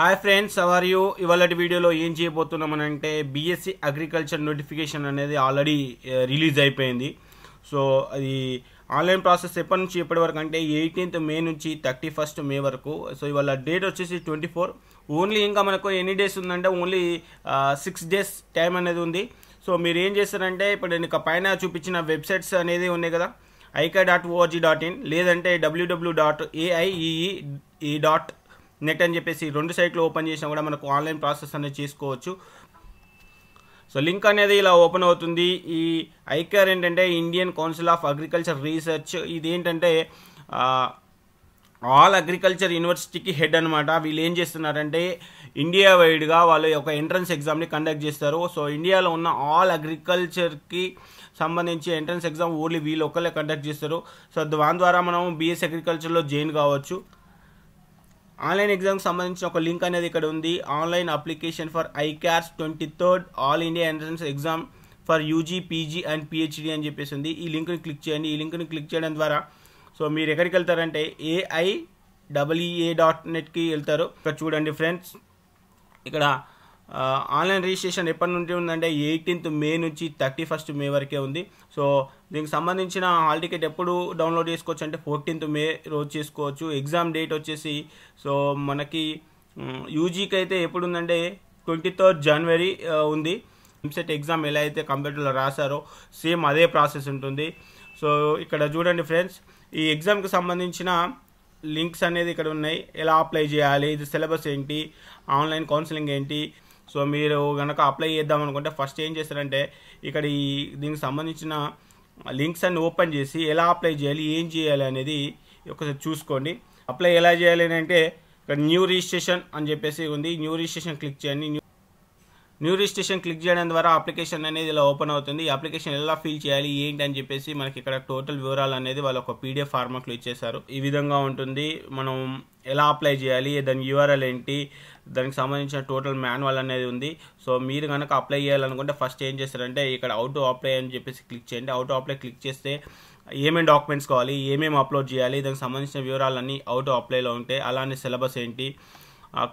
hi friends hour you ఇవాళ వీడియోలో ఏం చేయబోతున్నాం అంటే బీఎస్సీ అగ్రికల్చర్ నోటిఫికేషన్ అనేది ఆల్రెడీ రిలీజ్ eh, అయిపోయింది సో అది ఆన్లైన్ ప్రాసెస్ ఎప్పటి నుంచి ఎప్పటి వరకు అంటే ఎయిటీన్త్ మే నుంచి థర్టీ ఫస్ట్ మే వరకు సో ఇవాళ డేట్ వచ్చేసి ట్వంటీ ఫోర్ ఓన్లీ ఇంకా మనకు ఎన్ని డేస్ ఉందంటే ఓన్లీ సిక్స్ డేస్ టైం అనేది ఉంది సో మీరు ఏం చేస్తారంటే ఇప్పుడు నేను ఇక పైన చూపించిన వెబ్సైట్స్ అనేది ఉన్నాయి కదా I K dot ORG dot in లేదంటే W W dot AIEE dot net అని చెప్పేసి రెండు సైట్లు ఓపెన్ చేసినా కూడా మనకు ఆన్లైన్ ప్రాసెస్ అనేది చేసుకోవచ్చు సో లింక్ అనేది ఇలా ఓపెన్ అవుతుంది ఈ ఐకేఆర్ ఏంటంటే Indian council of agriculture research ఇది ఏంటంటే ఆల్ అగ్రికల్చర్ యూనివర్సిటీకి హెడ్ అనమాట వీళ్ళు ఏం చేస్తున్నారంటే ఇండియా వైడ్గా వాళ్ళు ఒక ఎంట్రన్స్ ఎగ్జామ్ని కండక్ట్ చేస్తారు సో ఇండియాలో ఉన్న ఆల్ అగ్రికల్చర్కి సంబంధించి ఎంట్రన్స్ ఎగ్జామ్ ఓన్లీ వీళ్ళు ఒకళ్ళే కండక్ట్ చేస్తారు సో దాని ద్వారా మనం బీఎస్ అగ్రికల్చర్లో జాయిన్ కావచ్చు ఆన్లైన్ ఎగ్జామ్కి సంబంధించిన ఒక లింక్ అనేది ఇక్కడ ఉంది online application for ICAR's twenty third all India entrance exam for UG PG and PhD అని చెప్పేసి ఉంది ఈ లింక్ని క్లిక్ చేయండి ఈ లింక్ని క్లిక్ చేయడం ద్వారా సో మీరు ఎక్కడికి వెళ్తారంటే ఏఐ డబ్ల్యూఏ డాట్ నెట్కి వెళ్తారు ఇక్కడ చూడండి ఫ్రెండ్స్ ఇక్కడ ఆన్లైన్ రిజిస్ట్రేషన్ ఎప్పటి నుండి ఉందంటే ఎయిటీన్త్ మే నుంచి థర్టీ ఫస్ట్ మే వరకే ఉంది సో దీనికి సంబంధించిన హాల్ టికెట్ ఎప్పుడు డౌన్లోడ్ చేసుకోవచ్చు అంటే ఫోర్టీన్త్ మే రోజు చేసుకోవచ్చు ఎగ్జామ్ డేట్ వచ్చేసి సో మనకి యూజీకి అయితే ఎప్పుడు ఉందంటే ట్వంటీ థర్డ్ జనవరి ఉంది ఎంసెట్ ఎగ్జామ్ ఎలా అయితే కంప్యూటర్లో రాశారో సేమ్ అదే ప్రాసెస్ ఉంటుంది సో ఇక్కడ చూడండి ఫ్రెండ్స్ ఈ ఎగ్జామ్కి సంబంధించిన లింక్స్ అనేది ఇక్కడ ఉన్నాయి ఎలా అప్లై చేయాలి ఇది సిలబస్ ఏంటి ఆన్లైన్ కౌన్సిలింగ్ ఏంటి సో మీరు కనుక అప్లై చేద్దాం అనుకుంటే ఫస్ట్ ఏం చేస్తారంటే ఇక్కడ ఈ దీనికి సంబంధించిన లింక్స్ అన్ని ఓపెన్ చేసి ఎలా అప్లై చేయాలి ఏం చేయాలి అనేది ఒకసారి చూసుకోండి అప్లై ఎలా చేయాలి అంటే ఇక్కడ న్యూ రిజిస్ట్రేషన్ అని చెప్పేసి ఉంది న్యూ రిజిస్ట్రేషన్ క్లిక్ చేయండి న్యూ రిజిస్ట్రేషన్ క్లిక్ చేయడం ద్వారా అప్లికేషన్ అనేది ఇలా ఓపెన్ అవుతుంది ఈ అప్లికేషన్ ఎలా ఫిల్ చేయాలి ఏంటి అని చెప్పేసి మనకి ఇక్కడ టోటల్ వివరాలు అనేది వాళ్ళు ఒక పీడిఎఫ్ ఫార్మాట్లో ఇచ్చేసారు ఈ విధంగా ఉంటుంది మనం ఎలా అప్లై చేయాలి దాని యూఆర్ఎల్ ఏంటి దానికి సంబంధించిన టోటల్ మాన్యువల్ అనేది ఉంది సో మీరు కనుక అప్లై చేయాలనుకుంటే ఫస్ట్ ఏం చేస్తారంటే ఇక్కడ అవుట్ అప్లై అని చెప్పేసి క్లిక్ చేయండి అవుట్ అప్లై క్లిక్ చేస్తే ఏమేమి డాక్యుమెంట్స్ కావాలి ఏమేమి అప్లోడ్ చేయాలి దానికి సంబంధించిన వివరాలన్నీ అవుట్ అప్లైలో ఉంటాయి అలానే సిలబస్ ఏంటి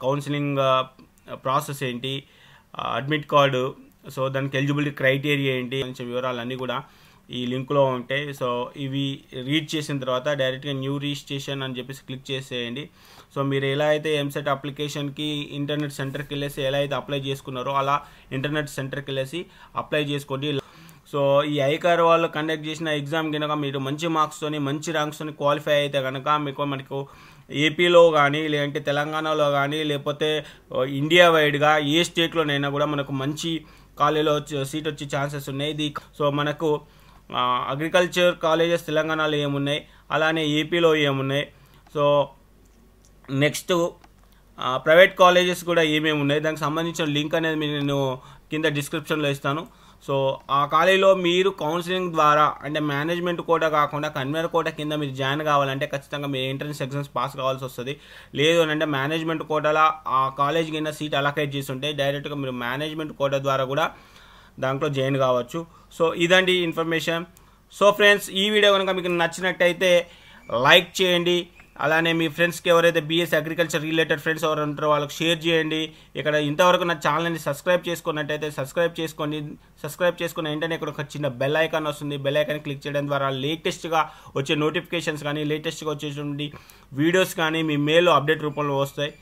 కౌన్సిలింగ్ ప్రాసెస్ ఏంటి అడ్మిట్ కార్డు సో దానికి ఎలిజిబిలిటీ క్రైటీరియా ఏంటి కొంచెం వివరాలన్నీ కూడా ఈ లింక్లో ఉంటాయి సో ఇవి రీడ్ చేసిన తర్వాత డైరెక్ట్గా న్యూ రిజిస్ట్రేషన్ అని చెప్పేసి క్లిక్ చేసేయండి సో మీరు ఎలా అయితే ఎంసెట్ అప్లికేషన్కి ఇంటర్నెట్ సెంటర్కి వెళ్ళేసి ఎలా అయితే అప్లై చేసుకున్నారో అలా ఇంటర్నెట్ సెంటర్కి వెళ్ళేసి అప్లై చేసుకోండి సో ఈ ఐకార్ వాళ్ళు కండక్ట్ చేసిన ఎగ్జామ్ కనుక మీరు మంచి మార్క్స్తోని మంచి ర్యాంక్స్తోని క్వాలిఫై అయితే కనుక మీకు మనకు ఏపీలో కానీ లేదంటే తెలంగాణలో కానీ లేకపోతే ఇండియా వైడ్గా ఏ స్టేట్లోనైనా కూడా మనకు మంచి కాలేజీలో సీట్ వచ్చే ఛాన్సెస్ ఉన్నాయి ఇది సో మనకు అగ్రికల్చర్ కాలేజెస్ తెలంగాణలో ఏమున్నాయి అలానే ఏపీలో ఏమున్నాయి సో నెక్స్ట్ ప్రైవేట్ కాలేజెస్ కూడా ఏమేమి ఉన్నాయి దానికి సంబంధించిన లింక్ అనేది మీరు నేను కింద డిస్క్రిప్షన్లో ఇస్తాను సో ఆ కాలేజీలో మీరు కౌన్సిలింగ్ ద్వారా అంటే మేనేజ్మెంట్ కోట కాకుండా కన్వీనర్ కోట కింద మీరు జాయిన్ కావాలంటే ఖచ్చితంగా మీరు ఎంట్రన్స్ ఎగ్జామ్స్ పాస్ కావాల్సి వస్తుంది లేదు అని అంటే మేనేజ్మెంట్ కోటలా ఆ కాలేజ్ కింద సీట్ అలకేట్ చేస్తుంటే డైరెక్ట్గా మీరు మేనేజ్మెంట్ కోట ద్వారా కూడా దాంట్లో జాయిన్ కావచ్చు సో ఇదండి ఇన్ఫర్మేషన్ సో ఫ్రెండ్స్ ఈ వీడియో కనుక మీకు నచ్చినట్టయితే లైక్ చేయండి అలానే మీ ఫ్రెండ్స్కి ఎవరైతే బీఎస్ అగ్రికల్చర్ రిలేటెడ్ ఫ్రెండ్స్ ఎవరు ఉంటారో వాళ్ళకి షేర్ చేయండి ఇక్కడ ఇంతవరకు నా ఛానల్ని సబ్స్క్రైబ్ చేసుకున్నట్టయితే సబ్స్క్రైబ్ చేసుకోండి సబ్స్క్రైబ్ చేసుకున్న వెంటనే ఇక్కడ ఒక చిన్న బెల్ ఐకాన్ వస్తుంది బెల్ ఐకాన్ క్లిక్ చేయడం ద్వారా లేటెస్ట్గా వచ్చే నోటిఫికేషన్స్ కానీ లేటెస్ట్గా వచ్చేటువంటి వీడియోస్ కానీ మీ మెయిల్లో అప్డేట్ రూపంలో వస్తాయి